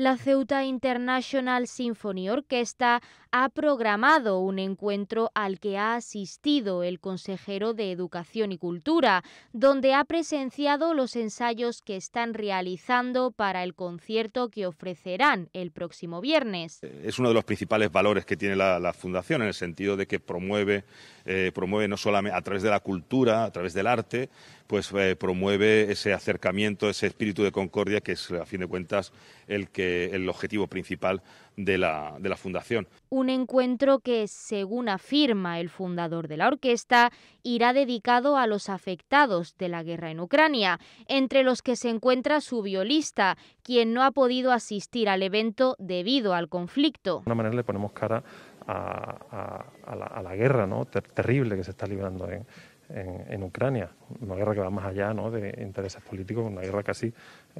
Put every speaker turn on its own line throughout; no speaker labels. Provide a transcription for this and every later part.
la Ceuta International Symphony Orchestra ha programado un encuentro al que ha asistido el consejero de Educación y Cultura, donde ha presenciado los ensayos que están realizando para el concierto que ofrecerán el próximo viernes. Eh,
es uno de los principales valores que tiene la, Fundación en el sentido de que promueve, eh, promueve no solamente a través de la cultura, a través del arte, pues eh, promueve ese acercamiento, ese espíritu de concordia que es a fin de cuentas el que eh, el objetivo principal de la, fundación.
Un encuentro que, según afirma el fundador de la orquesta, irá dedicado a los afectados de la guerra en Ucrania, entre los que se encuentra su violista, quien no ha podido asistir al evento debido al conflicto. De
una manera le ponemos cara a, la, guerra terrible que se está librando en, en, Ucrania, una guerra que va más allá ¿no? de intereses políticos, una guerra casi eh,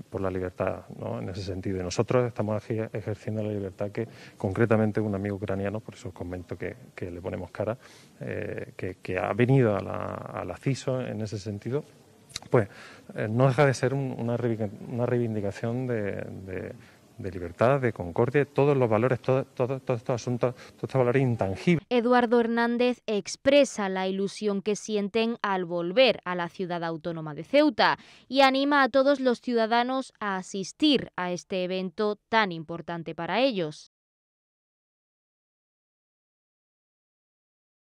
por la libertad, ¿no? en ese sentido. Y nosotros estamos ejerciendo la libertad que concretamente un amigo ucraniano, por eso comento que, que le ponemos cara, eh, que, ha venido a la, CISO en ese sentido, pues eh, no deja de ser una, reivindicación de de libertad, de concordia, todos los valores, todos estos asuntos, todos estos valores intangibles.
Eduardo Hernández expresa la ilusión que sienten al volver a la ciudad autónoma de Ceuta y anima a todos los ciudadanos a asistir a este evento tan importante para ellos.